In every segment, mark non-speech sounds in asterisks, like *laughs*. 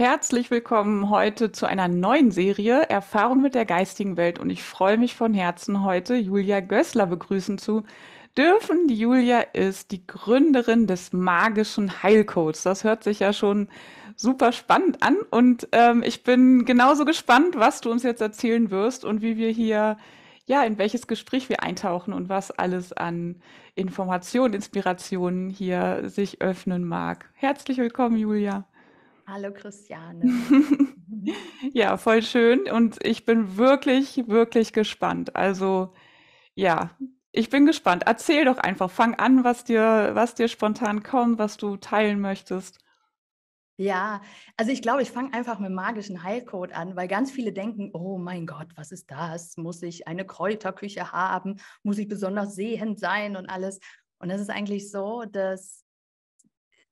Herzlich willkommen heute zu einer neuen Serie Erfahrung mit der geistigen Welt und ich freue mich von Herzen heute Julia Gößler begrüßen zu dürfen. Die Julia ist die Gründerin des magischen Heilcodes. Das hört sich ja schon super spannend an und ähm, ich bin genauso gespannt, was du uns jetzt erzählen wirst und wie wir hier ja in welches Gespräch wir eintauchen und was alles an Informationen, Inspirationen hier sich öffnen mag. Herzlich willkommen, Julia. Hallo Christiane. *laughs* ja, voll schön und ich bin wirklich, wirklich gespannt. Also ja, ich bin gespannt. Erzähl doch einfach, fang an, was dir, was dir spontan kommt, was du teilen möchtest. Ja, also ich glaube, ich fange einfach mit magischen Heilcode an, weil ganz viele denken, oh mein Gott, was ist das? Muss ich eine Kräuterküche haben? Muss ich besonders sehend sein und alles? Und es ist eigentlich so, dass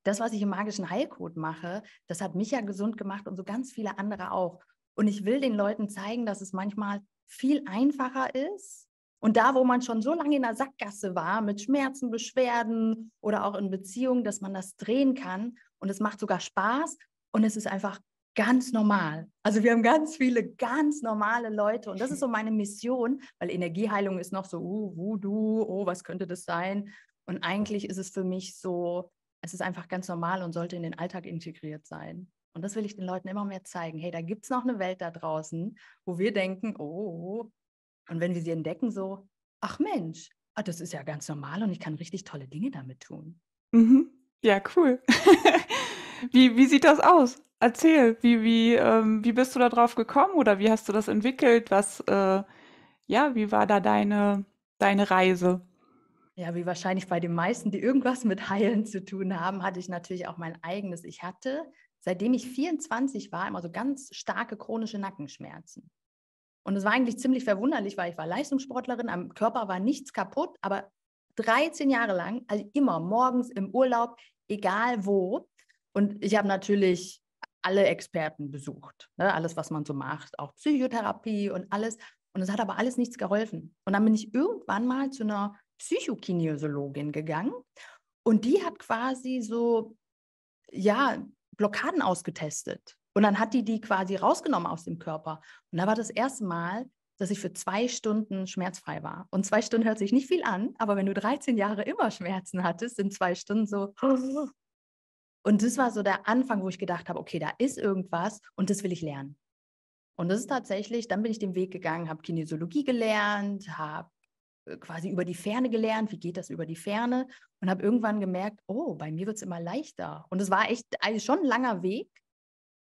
das, was ich im magischen Heilcode mache, das hat mich ja gesund gemacht und so ganz viele andere auch. Und ich will den Leuten zeigen, dass es manchmal viel einfacher ist. Und da, wo man schon so lange in der Sackgasse war, mit Schmerzen, Beschwerden oder auch in Beziehungen, dass man das drehen kann. Und es macht sogar Spaß und es ist einfach ganz normal. Also wir haben ganz viele ganz normale Leute und das ist so meine Mission, weil Energieheilung ist noch so, uh, Voodoo, oh, was könnte das sein? Und eigentlich ist es für mich so, es ist einfach ganz normal und sollte in den Alltag integriert sein. Und das will ich den Leuten immer mehr zeigen. Hey, da gibt es noch eine Welt da draußen, wo wir denken, oh, und wenn wir sie entdecken, so, ach Mensch, ah, das ist ja ganz normal und ich kann richtig tolle Dinge damit tun. Mhm. Ja, cool. *laughs* wie, wie sieht das aus? Erzähl, wie, wie, ähm, wie bist du da drauf gekommen oder wie hast du das entwickelt? Was, äh, ja, wie war da deine, deine Reise? Ja, wie wahrscheinlich bei den meisten, die irgendwas mit Heilen zu tun haben, hatte ich natürlich auch mein eigenes. Ich hatte, seitdem ich 24 war, immer so ganz starke chronische Nackenschmerzen. Und es war eigentlich ziemlich verwunderlich, weil ich war Leistungssportlerin, am Körper war nichts kaputt, aber 13 Jahre lang, also immer morgens im Urlaub, egal wo. Und ich habe natürlich alle Experten besucht, ne? alles, was man so macht, auch Psychotherapie und alles. Und es hat aber alles nichts geholfen. Und dann bin ich irgendwann mal zu einer Psychokinesiologin gegangen und die hat quasi so, ja, Blockaden ausgetestet. Und dann hat die die quasi rausgenommen aus dem Körper. Und da war das erste Mal, dass ich für zwei Stunden schmerzfrei war. Und zwei Stunden hört sich nicht viel an, aber wenn du 13 Jahre immer Schmerzen hattest, sind zwei Stunden so. Und das war so der Anfang, wo ich gedacht habe, okay, da ist irgendwas und das will ich lernen. Und das ist tatsächlich, dann bin ich den Weg gegangen, habe Kinesiologie gelernt, habe quasi über die Ferne gelernt, wie geht das über die Ferne und habe irgendwann gemerkt, oh, bei mir wird es immer leichter. Und es war echt also schon ein langer Weg.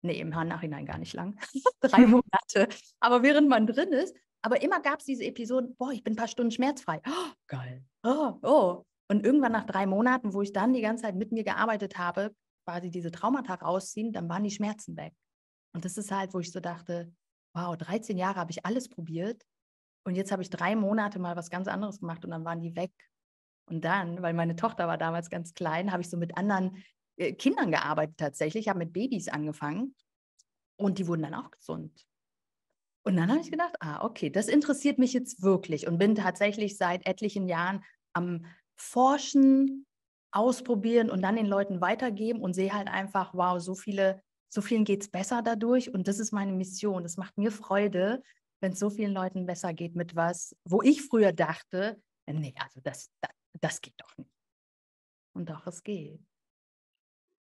Nee, im Nachhinein gar nicht lang. *laughs* Drei *laughs* Monate. Aber während man drin ist, aber immer gab es diese Episoden, boah, ich bin ein paar Stunden schmerzfrei. Oh, geil. Oh, oh. Und irgendwann nach drei Monaten, wo ich dann die ganze Zeit mit mir gearbeitet habe, quasi diese Traumata rausziehen, dann waren die Schmerzen weg. Und das ist halt, wo ich so dachte, wow, 13 Jahre habe ich alles probiert und jetzt habe ich drei Monate mal was ganz anderes gemacht und dann waren die weg. Und dann, weil meine Tochter war damals ganz klein, habe ich so mit anderen äh, Kindern gearbeitet tatsächlich, habe mit Babys angefangen und die wurden dann auch gesund. Und dann habe ich gedacht, ah, okay, das interessiert mich jetzt wirklich und bin tatsächlich seit etlichen Jahren am Forschen, Ausprobieren und dann den Leuten weitergeben und sehe halt einfach, wow, so viele, so vielen geht es besser dadurch und das ist meine Mission. Das macht mir Freude wenn es so vielen Leuten besser geht mit was, wo ich früher dachte, äh, nee, also das, das, das geht doch nicht. Und doch, es geht.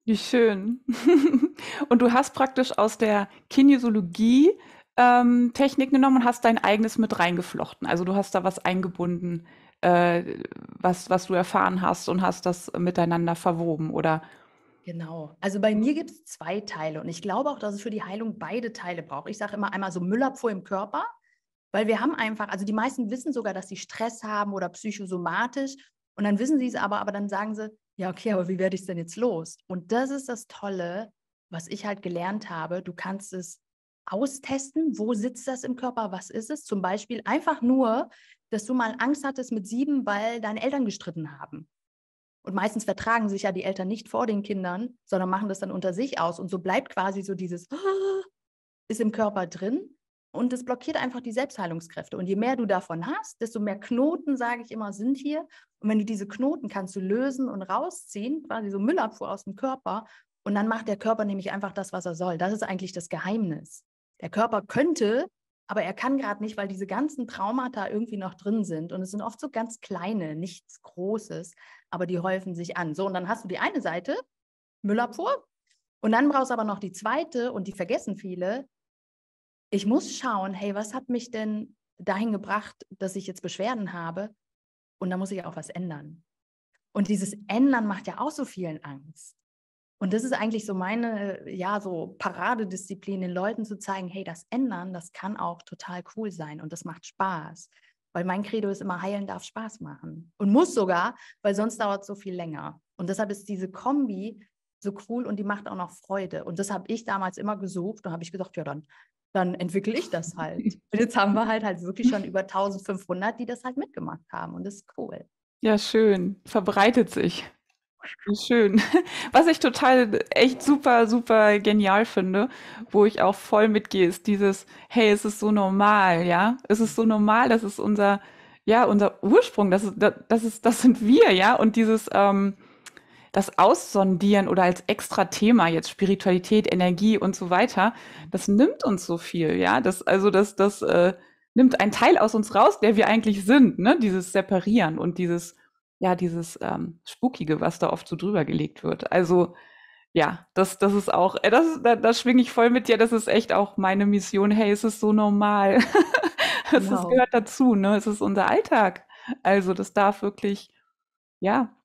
Wie schön. *laughs* und du hast praktisch aus der Kinesiologie ähm, Technik genommen und hast dein eigenes mit reingeflochten. Also du hast da was eingebunden, äh, was, was du erfahren hast und hast das miteinander verwoben, oder? Genau. Also bei mir gibt es zwei Teile und ich glaube auch, dass es für die Heilung beide Teile braucht. Ich sage immer einmal so Müllabfuhr im Körper, weil wir haben einfach, also die meisten wissen sogar, dass sie Stress haben oder psychosomatisch und dann wissen sie es aber, aber dann sagen sie, ja, okay, aber wie werde ich es denn jetzt los? Und das ist das Tolle, was ich halt gelernt habe. Du kannst es austesten, wo sitzt das im Körper, was ist es? Zum Beispiel einfach nur, dass du mal Angst hattest mit sieben, weil deine Eltern gestritten haben. Und meistens vertragen sich ja die Eltern nicht vor den Kindern, sondern machen das dann unter sich aus. Und so bleibt quasi so dieses, *gasps* ist im Körper drin. Und das blockiert einfach die Selbstheilungskräfte. Und je mehr du davon hast, desto mehr Knoten, sage ich immer, sind hier. Und wenn du diese Knoten kannst du lösen und rausziehen, quasi so Müllabfuhr aus dem Körper. Und dann macht der Körper nämlich einfach das, was er soll. Das ist eigentlich das Geheimnis. Der Körper könnte aber er kann gerade nicht, weil diese ganzen Traumata irgendwie noch drin sind. Und es sind oft so ganz kleine, nichts Großes, aber die häufen sich an. So, und dann hast du die eine Seite, Müllabfuhr, und dann brauchst du aber noch die zweite, und die vergessen viele. Ich muss schauen, hey, was hat mich denn dahin gebracht, dass ich jetzt Beschwerden habe? Und da muss ich auch was ändern. Und dieses Ändern macht ja auch so vielen Angst. Und das ist eigentlich so meine, äh, ja, so Paradedisziplin, den Leuten zu zeigen, hey, das Ändern, das kann auch total cool sein und das macht Spaß. Weil mein Credo ist immer, heilen darf Spaß machen. Und muss sogar, weil sonst dauert es so viel länger. Und deshalb ist diese Kombi so cool und die macht auch noch Freude. Und das habe ich damals immer gesucht und habe ich gedacht, ja, dann, dann entwickle ich das halt. *laughs* Und jetzt haben wir halt halt wirklich schon über 1500, die das halt mitgemacht haben. Und das ist cool. Ja, schön. Verbreitet sich. Schön. *laughs* Was ich total echt super, super genial finde, wo ich auch voll mitgehe, ist dieses, hey, es ist so normal, ja? Es ist so normal, das ist unser, ja, unser Ursprung, das ist, das ist, das sind wir, ja? Und dieses, ähm, das Aussondieren oder als extra Thema jetzt Spiritualität, Energie und so weiter, das nimmt uns so viel, ja? Das, also, das, das, äh, nimmt einen Teil aus uns raus, der wir eigentlich sind, ne? Dieses Separieren und dieses, ja, dieses ähm, Spukige, was da oft so drüber gelegt wird. Also ja, das, das ist auch, äh, das, da, da schwinge ich voll mit dir, das ist echt auch meine Mission. Hey, es ist so normal. das *laughs* genau. ist, gehört dazu, ne? Es ist unser Alltag. Also das darf wirklich, ja.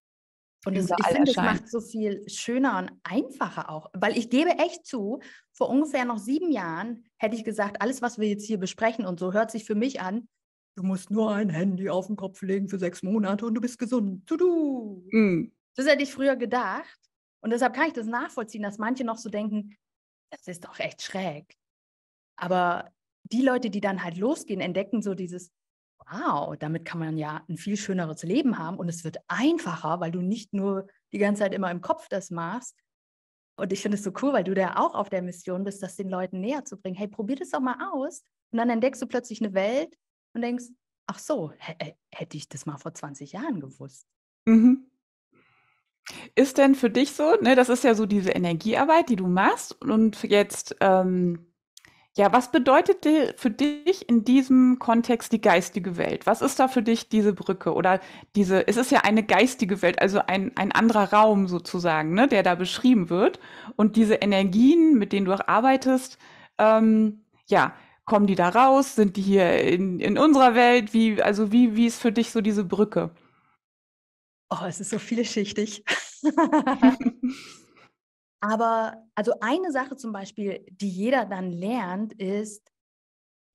Und das, ich finde, das macht so viel schöner und einfacher auch, weil ich gebe echt zu, vor ungefähr noch sieben Jahren hätte ich gesagt, alles, was wir jetzt hier besprechen und so hört sich für mich an, Du musst nur ein Handy auf den Kopf legen für sechs Monate und du bist gesund. Tudu. Mm. Das hätte ich früher gedacht. Und deshalb kann ich das nachvollziehen, dass manche noch so denken, das ist doch echt schräg. Aber die Leute, die dann halt losgehen, entdecken so dieses, wow, damit kann man ja ein viel schöneres Leben haben und es wird einfacher, weil du nicht nur die ganze Zeit immer im Kopf das machst. Und ich finde es so cool, weil du da auch auf der Mission bist, das den Leuten näher zu bringen. Hey, probier das doch mal aus. Und dann entdeckst du plötzlich eine Welt, und denkst, ach so, äh, hätte ich das mal vor 20 Jahren gewusst. Mhm. Ist denn für dich so, ne, das ist ja so diese Energiearbeit, die du machst und jetzt, ähm, ja, was bedeutet für dich in diesem Kontext die geistige Welt? Was ist da für dich diese Brücke oder diese, es ist ja eine geistige Welt, also ein, ein anderer Raum sozusagen, ne, der da beschrieben wird und diese Energien, mit denen du auch arbeitest, ähm, ja, kommen die da raus? Sind die hier in, in unserer Welt? Wie, also wie, wie ist für dich so diese Brücke? Oh, es ist so vielschichtig. *laughs* Aber also eine Sache zum Beispiel, die jeder dann lernt, ist,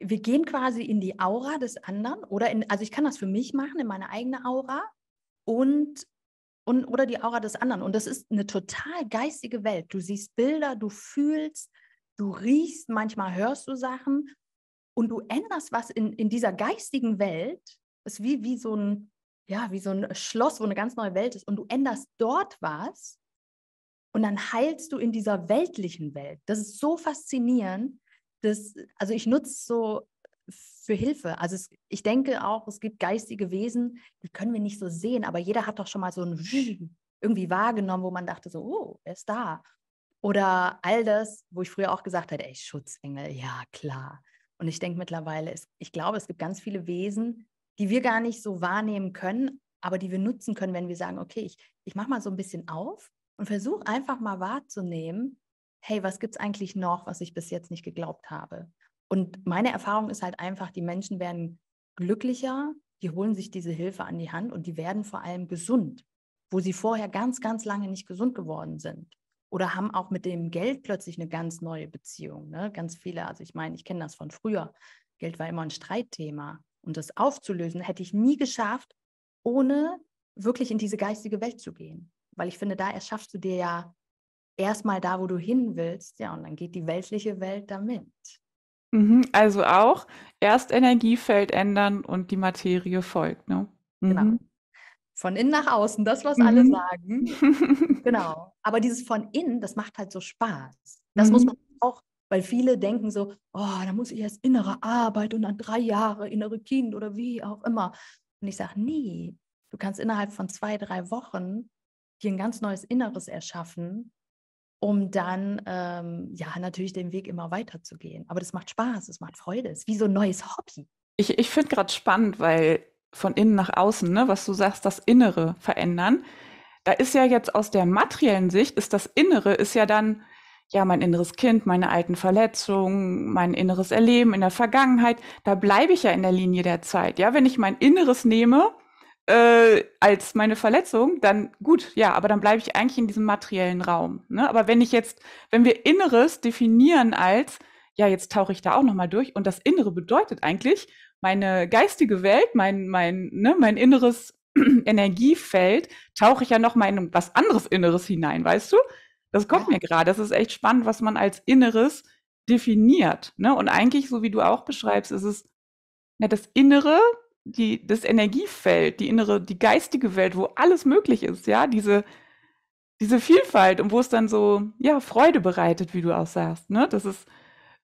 wir gehen quasi in die Aura des anderen oder in, also ich kann das für mich machen, in meine eigene Aura und, und oder die Aura des anderen. Und das ist eine total geistige Welt. Du siehst Bilder, du fühlst, du riechst, manchmal hörst du Sachen und du änderst was in, in dieser geistigen Welt. Das ist wie, wie so ein, ja, wie so ein Schloss, wo eine ganz neue Welt ist. Und du änderst dort was und dann heilst du in dieser weltlichen Welt. Das ist so faszinierend. Das, also ich nutze es so für Hilfe. Also es, ich denke auch, es gibt geistige Wesen, die können wir nicht so sehen, aber jeder hat doch schon mal so ein *laughs* irgendwie wahrgenommen, wo man dachte so, oh, er ist da. Oder all das, wo ich früher auch gesagt hatte, ey, Schutzengel, ja klar. Und ich denke mittlerweile, ist, ich glaube, es gibt ganz viele Wesen, die wir gar nicht so wahrnehmen können, aber die wir nutzen können, wenn wir sagen, okay, ich, ich mache mal so ein bisschen auf und versuche einfach mal wahrzunehmen, hey, was gibt es eigentlich noch, was ich bis jetzt nicht geglaubt habe? Und meine Erfahrung ist halt einfach, die Menschen werden glücklicher, die holen sich diese Hilfe an die Hand und die werden vor allem gesund, wo sie vorher ganz, ganz lange nicht gesund geworden sind oder haben auch mit dem Geld plötzlich eine ganz neue Beziehung. Ne? Ganz viele, also ich meine, ich kenne das von früher. Geld war immer ein Streitthema. Und das aufzulösen hätte ich nie geschafft, ohne wirklich in diese geistige Welt zu gehen. Weil ich finde, da erschaffst du dir ja erstmal da, wo du hin willst. Ja, und dann geht die weltliche Welt damit. Mhm, also auch erst Energiefeld ändern und die Materie folgt. Ne? Genau. Mhm. Von innen nach außen, das, was mhm. alle sagen. *laughs* genau. Aber dieses von innen, das macht halt so Spaß. Das mhm. muss man auch, weil viele denken so, oh, da muss ich erst innere Arbeit und dann drei Jahre innere Kind oder wie auch immer. Und ich sage, nee, du kannst innerhalb von zwei, drei Wochen dir ein ganz neues Inneres erschaffen, um dann ähm, ja natürlich den Weg immer weiterzugehen. Aber das macht Spaß, es macht Freude, es ist wie so ein neues Hobby. Ich, ich finde gerade spannend, weil von innen nach außen, ne, was du sagst, das Innere verändern. Da ist ja jetzt aus der materiellen Sicht, ist das Innere, ist ja dann, ja, mein inneres Kind, meine alten Verletzungen, mein inneres Erleben in der Vergangenheit, da bleibe ich ja in der Linie der Zeit. Ja, wenn ich mein Inneres nehme äh, als meine Verletzung, dann gut, ja, aber dann bleibe ich eigentlich in diesem materiellen Raum. Ne? Aber wenn ich jetzt, wenn wir Inneres definieren als, ja, jetzt tauche ich da auch nochmal durch und das Innere bedeutet eigentlich, meine geistige Welt, mein, mein, ne, mein inneres *clears throat* Energiefeld, tauche ich ja noch mal in was anderes Inneres hinein, weißt du? Das kommt ja. mir gerade. Das ist echt spannend, was man als Inneres definiert. Ne? Und eigentlich, so wie du auch beschreibst, ist es ja, das Innere, die, das Energiefeld, die innere, die geistige Welt, wo alles möglich ist, ja, diese, diese Vielfalt und wo es dann so, ja, Freude bereitet, wie du auch sagst. Ne? Das ist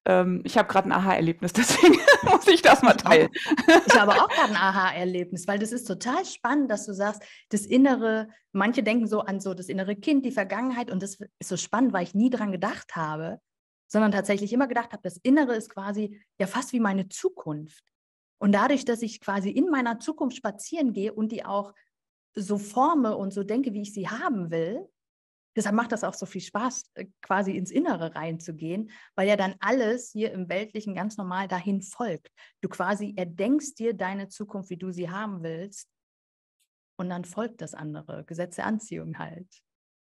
ähm, ich habe gerade ein Aha-Erlebnis, deswegen *laughs* muss ich das mal teilen. Ich habe auch gerade ein Aha-Erlebnis, weil das ist total spannend, dass du sagst, das Innere, manche denken so an so das innere Kind, die Vergangenheit und das ist so spannend, weil ich nie dran gedacht habe, sondern tatsächlich immer gedacht habe, das Innere ist quasi ja fast wie meine Zukunft. Und dadurch, dass ich quasi in meiner Zukunft spazieren gehe und die auch so forme und so denke, wie ich sie haben will, deshalb macht das auch so viel Spaß, äh, quasi ins Innere reinzugehen, weil ja dann alles hier im Weltlichen ganz normal dahin folgt. Du quasi erdenkst dir deine Zukunft, wie du sie haben willst, und dann folgt das andere, Gesetz der Anziehung halt.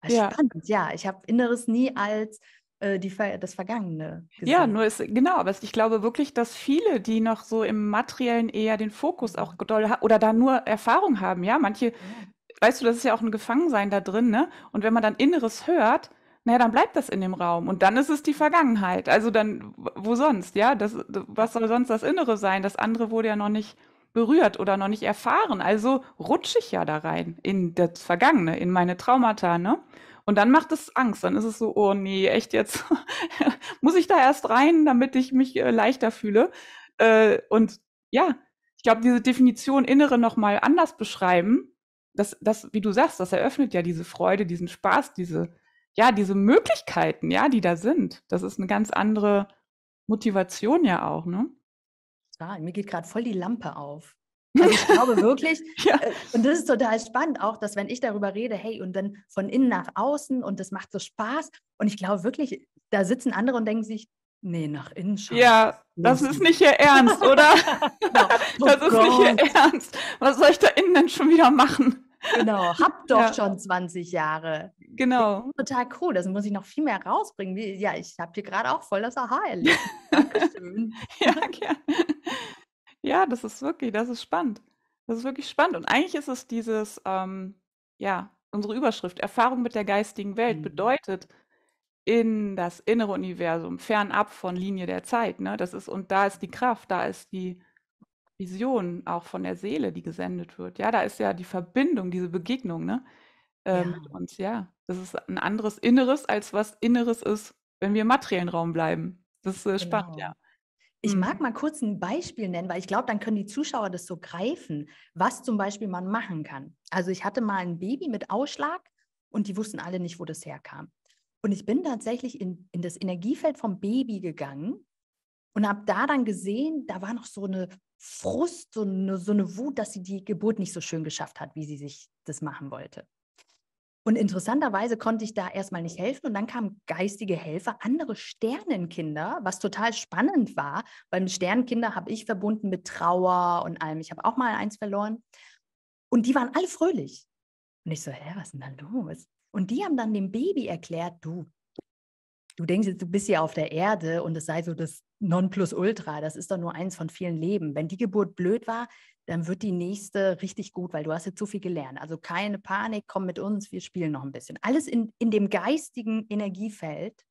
Ah, ja. Spannend, ja. Ich habe Inneres nie als äh, die, das Vergangene gesehen. Ja, nur ist, genau, aber ich glaube wirklich, dass viele, die noch so im Materiellen eher den Fokus auch mhm. doll oder da nur Erfahrung haben, ja, manche weißt du, das ist ja auch ein Gefangensein da drin, ne? Und wenn man dann Inneres hört, naja, dann bleibt das in dem Raum und dann ist es die Vergangenheit. Also dann, wo sonst, ja? Das, was soll sonst das Innere sein? Das andere wurde ja noch nicht berührt oder noch nicht erfahren. Also rutsche ich ja da rein in das Vergangene, in meine Traumata, ne? Und dann macht es Angst, dann ist es so, oh nee, echt jetzt *laughs* muss ich da erst rein, damit ich mich äh, leichter fühle. Äh, und ja, ich glaube, diese Definition Innere nochmal anders beschreiben, das, das, wie du sagst, das eröffnet ja diese Freude, diesen Spaß, diese, ja, diese Möglichkeiten, ja, die da sind. Das ist eine ganz andere Motivation ja auch, ne? Ja, mir geht gerade voll die Lampe auf. Also ich glaube *laughs* wirklich, ja. Äh, und das ist total spannend, auch dass wenn ich darüber rede, hey, und dann von innen nach außen und das macht so Spaß. Und ich glaube wirklich, da sitzen andere und denken sich, nee, nach innen schauen. Ja, das ist nicht ihr Ernst, oder? *laughs* Genau. *laughs* das oh ist nicht ihr Ernst. Was soll ich da innen denn schon wieder machen? Genau, hab doch ja. schon 20 Jahre. Genau. Total cool, das muss ich noch viel mehr rausbringen. Wie, ja, ich habe hier gerade auch voll das Aha *laughs* erlebt. Dankeschön. ja, ja, das ist wirklich, das ist spannend. Das ist wirklich spannend. Und eigentlich ist es dieses, ähm, ja, unsere Überschrift, Erfahrung mit der geistigen Welt mhm. bedeutet in das innere Universum, fernab von Linie der Zeit. Ne? Das ist, und da ist die Kraft, da ist die, Vision auch von der Seele, die gesendet wird. Ja, da ist ja die Verbindung, diese Begegnung, ne? Ähm, ja. Und ja, das ist ein anderes Inneres, als was Inneres ist, wenn wir im materiellen Raum bleiben. Das ist äh, spannend, ja. Genau. Ich mhm. mag mal kurz ein Beispiel nennen, weil ich glaube, dann können die Zuschauer das so greifen, was zum Beispiel man machen kann. Also ich hatte mal ein Baby mit Ausschlag und die wussten alle nicht, wo das herkam. Und ich bin tatsächlich in, in das Energiefeld vom Baby gegangen und habe da dann gesehen, da war noch so eine Frust, so eine, so eine Wut, dass sie die Geburt nicht so schön geschafft hat, wie sie sich das machen wollte. Und interessanterweise konnte ich da erstmal nicht helfen und dann kamen geistige Helfer, andere Sternenkinder, was total spannend war, weil Sternenkinder habe ich verbunden mit Trauer und allem. Ich habe auch mal eins verloren und die waren alle fröhlich. Und ich so, hä, was ist denn da los? Und die haben dann dem Baby erklärt, du, du denkst jetzt, du bist ja auf der Erde und es sei so das Nonplusultra, das ist doch nur eins von vielen Leben. Wenn die Geburt blöd war, dann wird die nächste richtig gut, weil du hast jetzt so viel gelernt. Also keine Panik, komm mit uns, wir spielen noch ein bisschen. Alles in, in dem geistigen Energiefeld.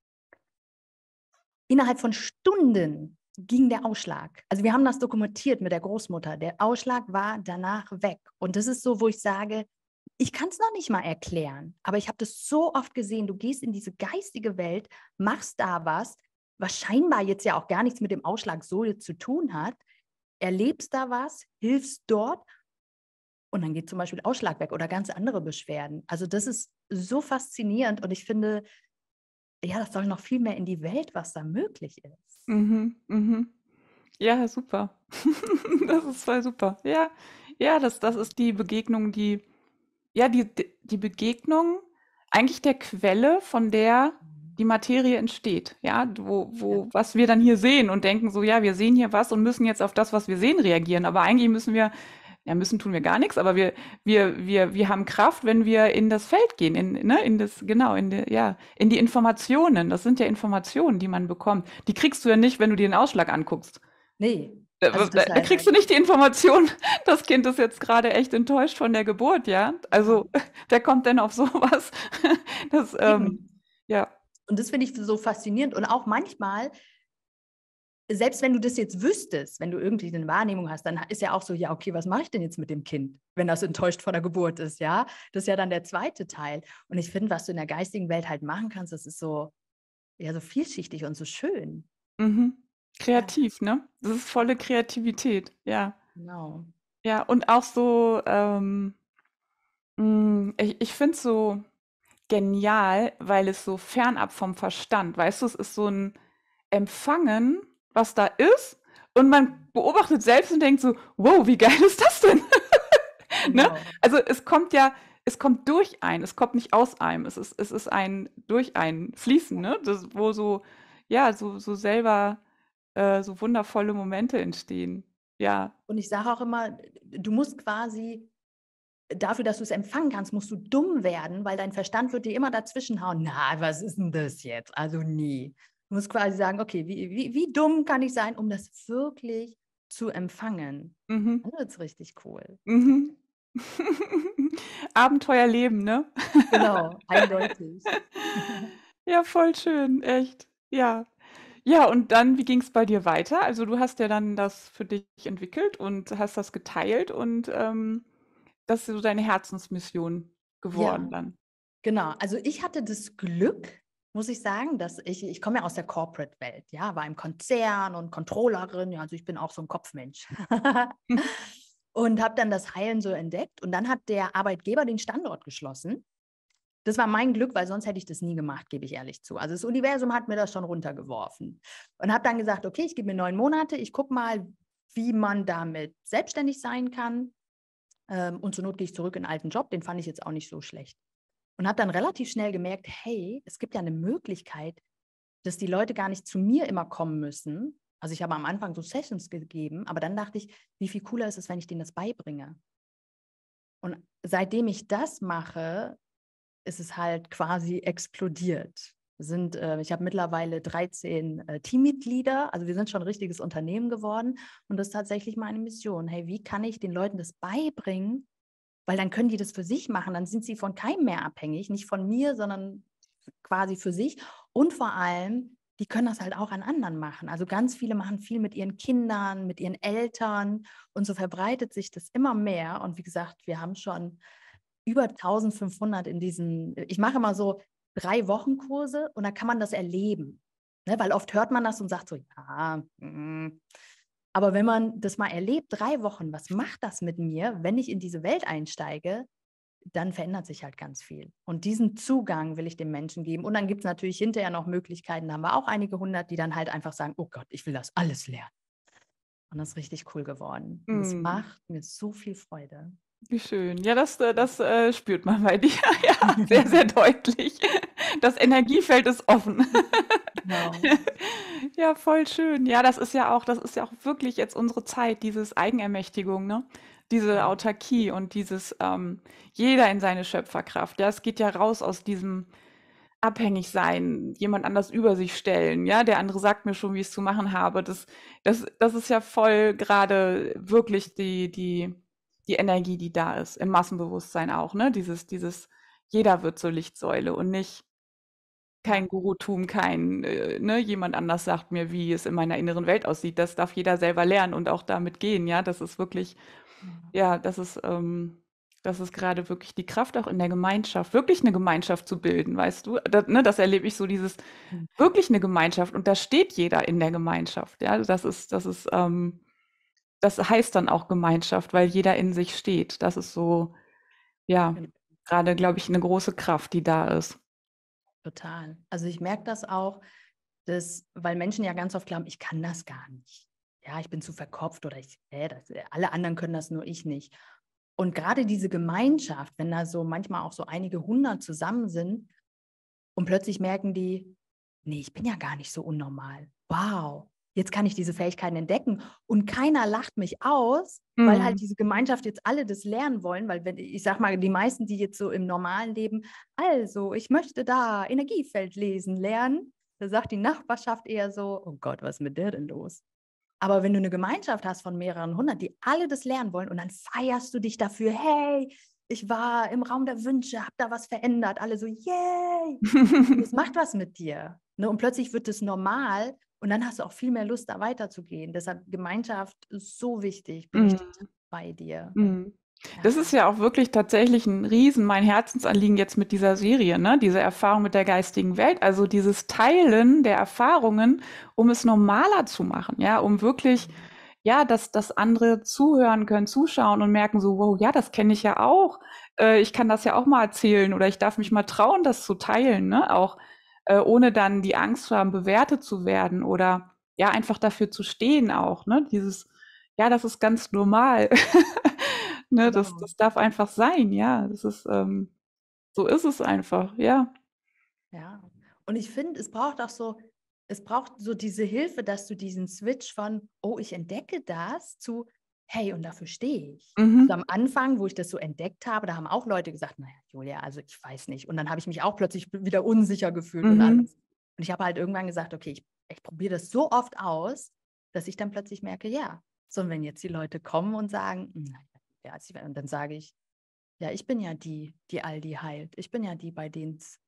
Innerhalb von Stunden ging der Ausschlag. Also wir haben das dokumentiert mit der Großmutter. Der Ausschlag war danach weg. Und das ist so, wo ich sage, ich kann es noch nicht mal erklären, aber ich habe das so oft gesehen, du gehst in diese geistige Welt, machst da was, was scheinbar jetzt ja auch gar nichts mit dem Ausschlag Sohle zu tun hat, erlebst da was, hilfst dort und dann geht zum Beispiel Ausschlag weg oder ganz andere Beschwerden. Also das ist so faszinierend und ich finde, ja, das soll noch viel mehr in die Welt, was da möglich ist. Mhm, mhm. Ja, super. *laughs* das ist voll super. Ja, ja, das, das ist die Begegnung, die ja, die, die Begegnung eigentlich der Quelle, von der mhm. die Materie entsteht, ja, wo, wo, was wir dann hier sehen und denken so, ja, wir sehen hier was und müssen jetzt auf das, was wir sehen, reagieren. Aber eigentlich müssen wir, ja, müssen tun wir gar nichts, aber wir, wir, wir, wir haben Kraft, wenn wir in das Feld gehen, in, ne, in das, genau, in die, ja, in die Informationen. Das sind ja Informationen, die man bekommt. Die kriegst du ja nicht, wenn du dir den Ausschlag anguckst. Nee, äh, also da, äh, kriegst du nicht die Information, *laughs* das Kind ist jetzt gerade echt enttäuscht von der Geburt, ja? Also, *laughs* wer kommt denn auf sowas? *laughs* Das, ähm, ja. Und das finde ich so faszinierend. Und auch manchmal, selbst wenn du das jetzt wüsstest, wenn du irgendwie eine Wahrnehmung hast, dann ist ja auch so, ja, okay, was mache ich denn jetzt mit dem Kind, wenn das enttäuscht von der Geburt ist, ja? Das ist ja dann der zweite Teil. Und ich finde, was du in der geistigen Welt halt machen kannst, das ist so, ja, so vielschichtig und so schön. Mhm. Kreativ, ne? Das ist volle Kreativität, ja. Genau. Ja, und auch so, ähm, hm, ich, ich finde es so genial, weil es so fernab vom Verstand, weißt du, es ist so ein Empfangen, was da ist, und man beobachtet selbst und denkt so, wow, wie geil ist das denn? *laughs* Ne? genau. ne? Also es kommt ja, es kommt durch ein, es kommt nicht aus einem, es ist, es ist ein durch ein Fließen, ne? Das, wo so, ja, so, so selber äh, so wundervolle Momente entstehen. Ja. Und ich sage auch immer, du musst quasi dafür, dass du es empfangen kannst, musst du dumm werden, weil dein Verstand wird dir immer dazwischenhauen. Na, was ist denn das jetzt? Also nie. Du musst quasi sagen, okay, wie, wie, wie dumm kann ich sein, um das wirklich zu empfangen? Mhm. Dann wird es richtig cool. Mhm. *laughs* Abenteuerleben, ne? Genau, eindeutig. *laughs* ja, voll schön, echt. Ja. Ja, und dann, wie ging es bei dir weiter? Also du hast ja dann das für dich entwickelt und hast das geteilt und ähm, das ist so deine Herzensmission geworden ja, dann. Genau, also ich hatte das Glück, muss ich sagen, dass ich, ich komme ja aus der Corporate-Welt, ja, war im Konzern und Controllerin, ja, also ich bin auch so ein Kopfmensch. *laughs* und habe dann das Heilen so entdeckt und dann hat der Arbeitgeber den Standort geschlossen das war mein Glück, weil sonst hätte ich das nie gemacht, gebe ich ehrlich zu. Also das Universum hat mir das schon runtergeworfen und habe dann gesagt, okay, ich gebe mir neun Monate, ich gucke mal, wie man damit selbstständig sein kann. Ähm, und zur Not gehe ich zurück in den alten Job, den fand ich jetzt auch nicht so schlecht. Und habe dann relativ schnell gemerkt, hey, es gibt ja eine Möglichkeit, dass die Leute gar nicht zu mir immer kommen müssen. Also ich habe am Anfang so Sessions gegeben, aber dann dachte ich, wie viel cooler ist es, wenn ich denen das beibringe. Und seitdem ich das mache, ist es halt quasi explodiert. Wir sind, äh, ich habe mittlerweile 13 äh, Teammitglieder, also wir sind schon ein richtiges Unternehmen geworden und das ist tatsächlich meine Mission. Hey, wie kann ich den Leuten das beibringen? Weil dann können die das für sich machen, dann sind sie von keinem mehr abhängig, nicht von mir, sondern quasi für sich und vor allem, die können das halt auch an anderen machen. Also ganz viele machen viel mit ihren Kindern, mit ihren Eltern und so verbreitet sich das immer mehr und wie gesagt, wir haben schon über 1500 in diesen, ich mache immer so drei Wochen Kurse und da kann man das erleben. Ne? Weil oft hört man das und sagt so, ja, mm. aber wenn man das mal erlebt, drei Wochen, was macht das mit mir, wenn ich in diese Welt einsteige? dann verändert sich halt ganz viel. Und diesen Zugang will ich den Menschen geben. Und dann gibt es natürlich hinterher noch Möglichkeiten, da haben wir auch einige hundert, die dann halt einfach sagen, oh Gott, ich will das alles lernen. Und das ist richtig cool geworden. Mm. macht mir so viel Freude. Wie schön. Ja, das, äh, das äh, spürt man bei dir. *laughs* Ja, sehr, sehr deutlich. Das Energiefeld ist offen. Genau. *laughs* Ja, voll schön. Ja, das ist ja auch, das ist ja auch wirklich jetzt unsere Zeit, dieses Eigenermächtigung, ne? Diese Autarkie und dieses ähm, jeder in seine Schöpferkraft. Ja, es geht ja raus aus diesem abhängig sein, jemand anders über sich stellen, ja, der andere sagt mir schon, wie ich es zu machen habe. Das, das, das ist ja voll gerade wirklich die, die die Energie, die da ist, im Massenbewusstsein auch, ne? Dieses, dieses, jeder wird zur Lichtsäule und nicht kein Gurutum, kein, äh, ne, jemand anders sagt mir, wie es in meiner inneren Welt aussieht. Das darf jeder selber lernen und auch damit gehen, ja. Das ist wirklich, mhm. ja, das ist, ähm, das ist gerade wirklich die Kraft auch in der Gemeinschaft, wirklich eine Gemeinschaft zu bilden, weißt du? Das, ne, das erlebe ich so, dieses mhm. wirklich eine Gemeinschaft und da steht jeder in der Gemeinschaft, ja. Das ist, das ist, ähm, das heißt dann auch Gemeinschaft, weil jeder in sich steht. Das ist so, ja, genau. gerade, glaube ich, eine große Kraft, die da ist. Total. Also ich merke das auch, dass, weil Menschen ja ganz oft glauben, ich kann das gar nicht. Ja, ich bin zu verkopft oder ich, äh, das, alle anderen können das, nur ich nicht. Und gerade diese Gemeinschaft, wenn da so manchmal auch so einige hundert zusammen sind und plötzlich merken die, nee, ich bin ja gar nicht so unnormal. Wow, jetzt kann ich diese Fähigkeiten entdecken und keiner lacht mich aus, mhm. weil halt mhm. diese Gemeinschaft jetzt alle das lernen wollen, weil wenn ich sag mal, die meisten, die jetzt so im normalen Leben, also ich möchte da Energiefeld lesen lernen, da sagt die Nachbarschaft eher so, oh Gott, was ist mit der denn los? Aber wenn du eine Gemeinschaft hast von mehreren hundert, die alle das lernen wollen und dann feierst du dich dafür, hey, ich war im Raum der Wünsche, hab da was verändert, alle so, yay, *laughs* das macht was mit dir. Ne? Und plötzlich wird es normal und dann hast du auch viel mehr Lust, da weiterzugehen. Deshalb Gemeinschaft so wichtig. Bin mhm. ich bei dir. Mhm. Ja. Das ist ja auch wirklich tatsächlich ein Riesen, mein Herzensanliegen jetzt mit dieser Serie, ne? diese Erfahrung mit der geistigen Welt, also dieses Teilen der Erfahrungen, um es normaler zu machen, ja, um wirklich, mhm. ja, dass, dass andere zuhören können, zuschauen und merken so, wow, ja, das kenne ich ja auch, äh, ich kann das ja auch mal erzählen oder ich darf mich mal trauen, das zu teilen, ne, auch äh, ohne dann die Angst zu haben, bewertet zu werden oder ja, einfach dafür zu stehen auch, ne? Dieses, ja, das ist ganz normal. *laughs* ne, genau. das, das darf einfach sein, ja. Das ist, ähm, so ist es einfach, ja. Ja. Und ich finde, es braucht auch so, es braucht so diese Hilfe, dass du diesen Switch von, oh, ich entdecke das, zu, hey, und dafür stehe ich. Also mhm. Also am Anfang, wo ich das so entdeckt habe, da haben auch Leute gesagt, naja, Julia, also ich weiß nicht. Und dann habe ich mich auch plötzlich wieder unsicher gefühlt mhm. und Und ich habe halt irgendwann gesagt, okay, ich, ich probiere das so oft aus, dass ich dann plötzlich merke, ja. So, und wenn jetzt die Leute kommen und sagen, naja, ja, und dann sage ich, ja, ich bin ja die, die all die heilt. Ich bin ja die, bei denen es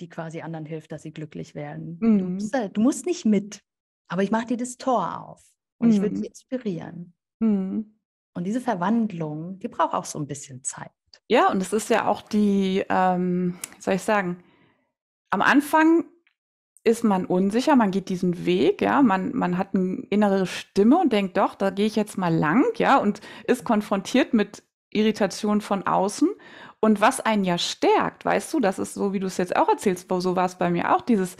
die quasi anderen hilft, dass sie glücklich werden. Mhm. Du, musst, du, musst, nicht mit, aber ich mache dir das Tor auf und mhm. ich würde sie mhm. inspirieren. Mhm. Und diese Verwandlung, die braucht auch so ein bisschen Zeit. Ja, und es ist ja auch die, ähm, wie soll ich sagen, am Anfang ist man unsicher, man geht diesen Weg, ja, man, man hat eine innere Stimme und denkt, doch, da gehe ich jetzt mal lang, ja, und ist konfrontiert mit Irritation von außen. Und was einen ja stärkt, weißt du, das ist so, wie du es jetzt auch erzählst, so war es bei mir auch, dieses,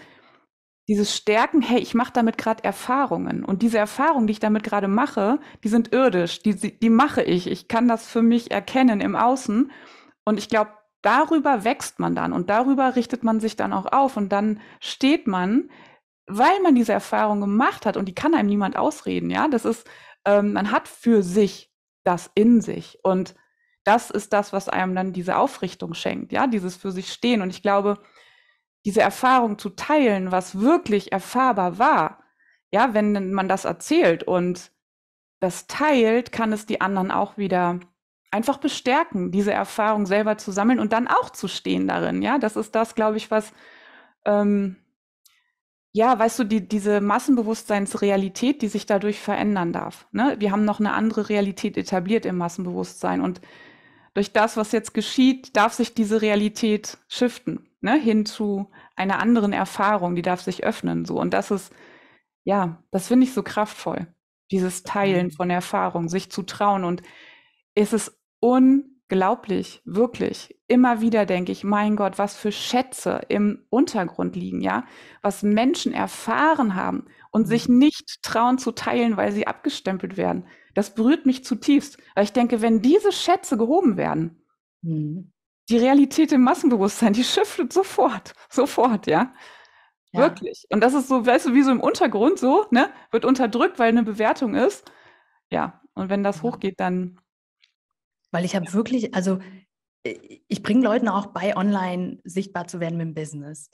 dieses Stärken, hey, ich mache damit gerade Erfahrungen und diese Erfahrungen, die ich damit gerade mache, die sind irdisch, die, die mache ich, ich kann das für mich erkennen im Außen und ich glaube, darüber wächst man dann und darüber richtet man sich dann auch auf und dann steht man, weil man diese Erfahrung gemacht hat und die kann einem niemand ausreden, ja, das ist, ähm, man hat für sich das in sich und das ist das, was einem dann diese Aufrichtung schenkt, ja, dieses für sich stehen und ich glaube, diese Erfahrung zu teilen, was wirklich erfahrbar war. Ja, wenn man das erzählt und das teilt, kann es die anderen auch wieder einfach bestärken, diese Erfahrung selber zu sammeln und dann auch zu stehen darin. Ja, das ist das, glaube ich, was, ähm, ja, weißt du, die, diese Massenbewusstseinsrealität, die sich dadurch verändern darf. Ne? Wir haben noch eine andere Realität etabliert im Massenbewusstsein und durch das, was jetzt geschieht, darf sich diese Realität shiften ne, hin zu einer anderen Erfahrung, die darf sich öffnen. So. Und das ist, ja, das finde ich so kraftvoll. Dieses Teilen von Erfahrung, sich zu trauen. Und es ist unglaublich, wirklich. Immer wieder denke ich, mein Gott, was für Schätze im Untergrund liegen, ja, was Menschen erfahren haben und sich mhm. nicht trauen zu teilen, weil sie abgestempelt werden. Das berührt mich zutiefst. Weil ich denke, wenn diese Schätze gehoben werden, mhm die Realität im Massenbewusstsein, die schifft sofort, sofort, ja. ja. Wirklich. Und das ist so, weißt du, wie so im Untergrund so, ne? Wird unterdrückt, weil eine Bewertung ist. Ja, und wenn das ja. hochgeht, dann. Weil ich habe wirklich, also äh, ich bringe Leuten auch bei, online sichtbar zu werden mit dem Business.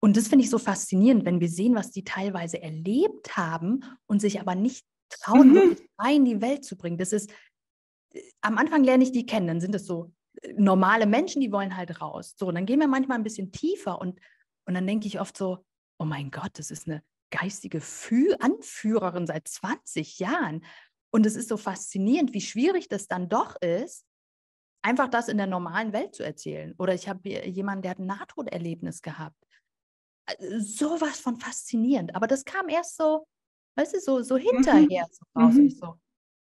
Und das finde ich so faszinierend, wenn wir sehen, was die teilweise erlebt haben und sich aber nicht trauen, mhm. wirklich rein in die Welt zu bringen. Das ist, äh, am Anfang lerne ich die kennen, dann sind es so normale Menschen, die wollen halt raus. So, und dann gehen wir manchmal ein bisschen tiefer und, und dann denke ich oft so, oh mein Gott, das ist eine geistige Fü Anführerin seit 20 Jahren. Und es ist so faszinierend, wie schwierig das dann doch ist, einfach das in der normalen Welt zu erzählen. Oder ich habe jemanden, der hat ein Nahtoderlebnis gehabt. Sowas von faszinierend. Aber das kam erst so, weißt du, so, so mhm. hinterher mhm. so raus. Mhm. Und ich so,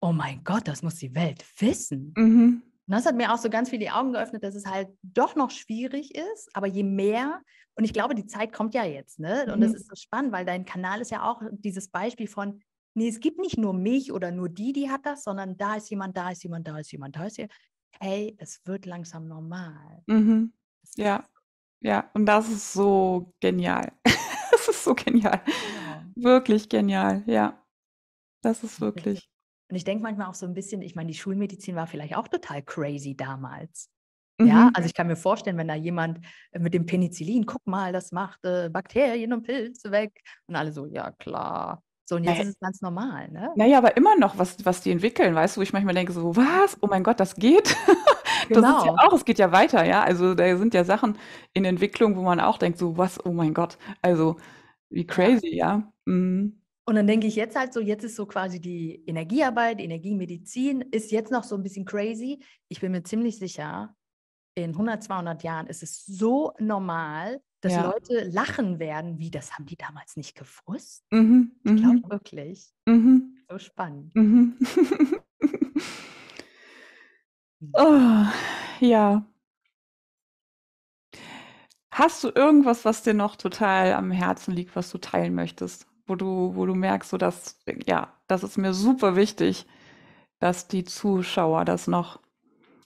oh mein Gott, das muss die Welt wissen. Mhm. Und das hat mir auch so ganz viel die Augen geöffnet, dass es halt doch noch schwierig ist, aber je mehr, und ich glaube, die Zeit kommt ja jetzt, ne? Und mhm. das ist so spannend, weil dein Kanal ist ja auch dieses Beispiel von, nee, es gibt nicht nur mich oder nur die, die hat das, sondern da ist jemand, da ist jemand, da ist jemand, da ist jemand. Hey, es wird langsam normal. Mhm. Ja, ja, und das ist so genial. *laughs* das ist so genial. Ja. Genau. Wirklich genial, ja. Das ist wirklich. Und ich denke manchmal auch so ein bisschen, ich meine, die Schulmedizin war vielleicht auch total crazy damals. Ja, mhm. also ich kann mir vorstellen, wenn da jemand äh, mit dem Penicillin, guck mal, das macht äh, Bakterien und Pilze weg. Und alle so, ja klar. So, und jetzt naja. ist es ganz normal, ne? Naja, aber immer noch, was, was die entwickeln, weißt du, wo ich manchmal denke, so, was? Oh mein Gott, das geht. Genau. *laughs* Das ist ja genau. auch, es geht ja weiter, ja. Also da sind ja Sachen in Entwicklung, wo man auch denkt, so, was, oh mein Gott, also wie crazy, ja. ja? Mhm. Und dann denke ich jetzt halt so, jetzt ist so quasi die Energiearbeit, Energiemedizin, ist jetzt noch so ein bisschen crazy. Ich bin mir ziemlich sicher, in 100, 200 Jahren ist es so normal, dass ja. Leute lachen werden, wie das haben die damals nicht gewusst. Mhm, ich glaube mhm. wirklich. Mhm. So spannend. Mhm. *laughs* oh, ja. Hast du irgendwas, was dir noch total am Herzen liegt, was du teilen möchtest? wo du, wo du merkst, so dass, ja, das ist mir super wichtig, dass die Zuschauer das noch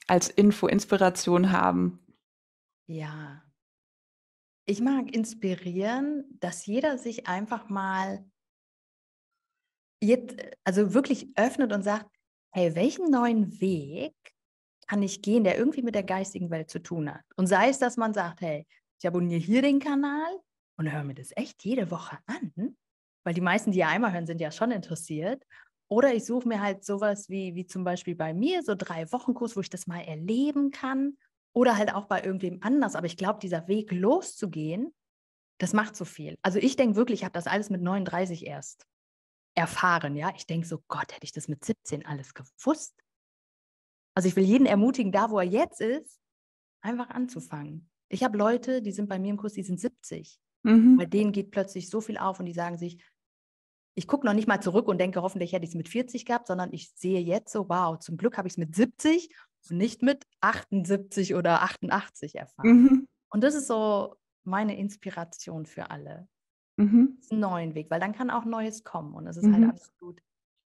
als Info, Inspiration haben. Ja. Ich mag inspirieren, dass jeder sich einfach mal jetzt, also wirklich öffnet und sagt, hey, welchen neuen Weg kann ich gehen, der irgendwie mit der geistigen Welt zu tun hat? Und sei es, dass man sagt, hey, ich abonniere hier den Kanal und höre mir das echt jede Woche an weil die meisten, die ja einmal hören, sind ja schon interessiert. Oder ich suche mir halt sowas wie, wie zum Beispiel bei mir, so drei Wochenkurs, wo ich das mal erleben kann. Oder halt auch bei irgendwem anders. Aber ich glaube, dieser Weg loszugehen, das macht so viel. Also ich denke wirklich, ich habe das alles mit 39 erst erfahren. Ja, ich denke so, Gott, hätte ich das mit 17 alles gewusst. Also ich will jeden ermutigen, da wo er jetzt ist, einfach anzufangen. Ich habe Leute, die sind bei mir im Kurs, die sind 70. Mhm. Bei denen geht plötzlich so viel auf und die sagen sich, ich gucke noch nicht mal zurück und denke, hoffentlich hätte ich es mit 40 gehabt, sondern ich sehe jetzt so, wow, zum Glück habe ich es mit 70 und nicht mit 78 oder 88 erfahren. Mhm. Und das ist so meine Inspiration für alle. Mhm. Einen neuen Weg, weil dann kann auch Neues kommen und es ist halt mhm. halt absolut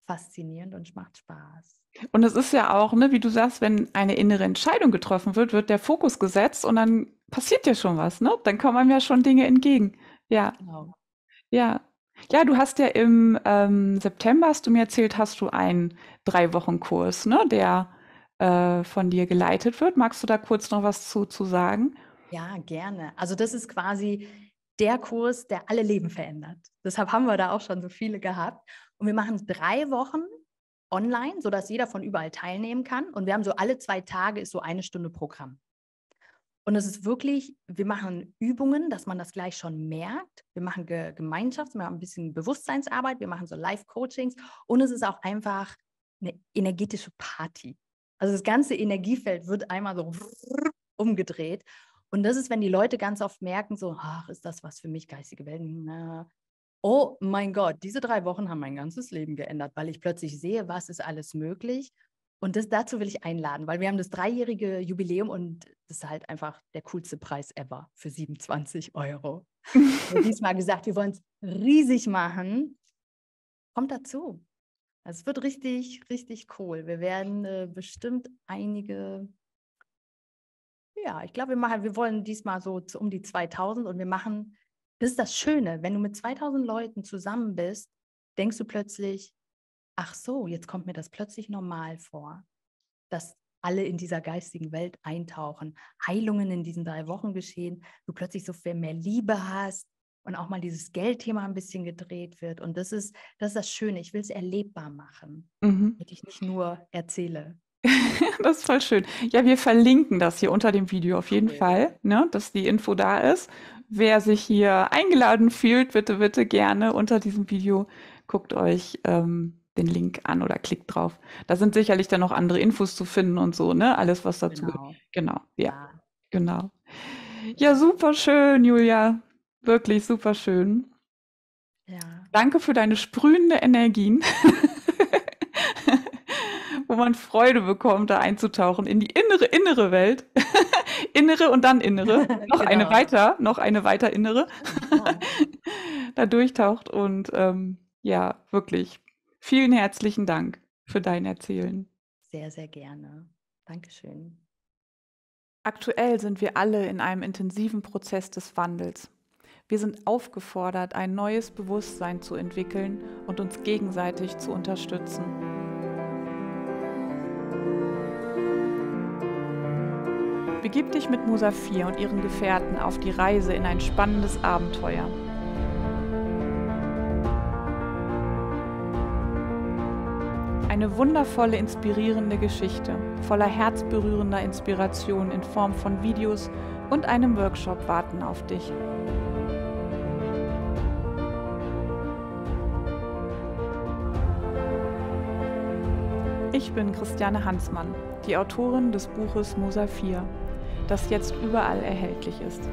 faszinierend und macht Spaß. Und es ist ja auch, ne, wie du sagst, wenn eine innere Entscheidung getroffen wird, wird der Fokus gesetzt und dann passiert ja schon was, ne? Dann kommen einem ja schon Dinge entgegen. Ja. Genau. Ja, ja, du hast ja im ähm, September, hast du mir erzählt, hast du einen Drei-Wochen-Kurs, ne, der äh, von dir geleitet wird. Magst du da kurz noch was zu, zu sagen? Ja, gerne. Also das ist quasi der Kurs, der alle Leben verändert. Deshalb haben wir da auch schon so viele gehabt. Und wir machen drei Wochen online, sodass jeder von überall teilnehmen kann. Und wir haben so alle zwei Tage ist so eine Stunde Programm. Und es ist wirklich, wir machen Übungen, dass man das gleich schon merkt. Wir machen Ge Gemeinschafts-, wir machen ein bisschen Bewusstseinsarbeit, wir machen so Live-Coachings und es ist auch einfach eine energetische Party. Also das ganze Energiefeld wird einmal so *laughs* umgedreht. Und das ist, wenn die Leute ganz oft merken, so, ach, ist das was für mich, geistige Welten? Na, oh mein Gott, diese drei Wochen haben mein ganzes Leben geändert, weil ich plötzlich sehe, was ist alles möglich. Und das, dazu will ich einladen, weil wir haben das dreijährige Jubiläum und das ist halt einfach der coolste Preis ever für 27 Euro. und *laughs* diesmal gesagt, wir wollen es riesig machen. Kommt dazu. Also es wird richtig, richtig cool. Wir werden äh, bestimmt einige, ja, ich glaube, wir machen, wir wollen diesmal so zu, um die 2000 und wir machen, das ist das Schöne, wenn du mit 2000 Leuten zusammen bist, denkst du plötzlich, ach so, jetzt kommt mir das plötzlich normal vor, dass alle in dieser geistigen Welt eintauchen, Heilungen in diesen drei Wochen geschehen, du plötzlich so viel mehr Liebe hast und auch mal dieses Geldthema ein bisschen gedreht wird. Und das ist das, ist das Schöne, ich will es erlebbar machen, mhm. damit ich nicht nur erzähle. *laughs* das ist voll schön. Ja, wir verlinken das hier unter dem Video auf jeden okay. Fall, ne, dass die Info da ist. Wer sich hier eingeladen fühlt, bitte, bitte gerne unter diesem Video guckt euch ähm, den Link an oder klickt drauf. Da sind sicherlich dann noch andere Infos zu finden und so, ne? Alles, was dazu genau. gehört. Genau, ja. ja. Genau. Ja, super schön, Julia. Wirklich super schön. Ja. Danke für deine sprühende Energien. *laughs* wo man Freude bekommt, da einzutauchen in die innere, innere Welt. *laughs* innere und dann innere. *laughs* Noch genau. eine weiter, noch eine weiter innere. da durchtaucht und ähm, ja, wirklich Vielen herzlichen Dank für dein Erzählen. Sehr, sehr gerne. Dankeschön. Aktuell sind wir alle in einem intensiven Prozess des Wandels. Wir sind aufgefordert, ein neues Bewusstsein zu entwickeln und uns gegenseitig zu unterstützen. Begib dich mit Musafir und ihren Gefährten auf die Reise in ein spannendes Abenteuer. Eine wundervolle, inspirierende Geschichte, voller herzberührender Inspiration in Form von Videos und einem Workshop warten auf dich. Ich bin Christiane Hansmann, die Autorin des Buches 4, das jetzt überall erhältlich ist.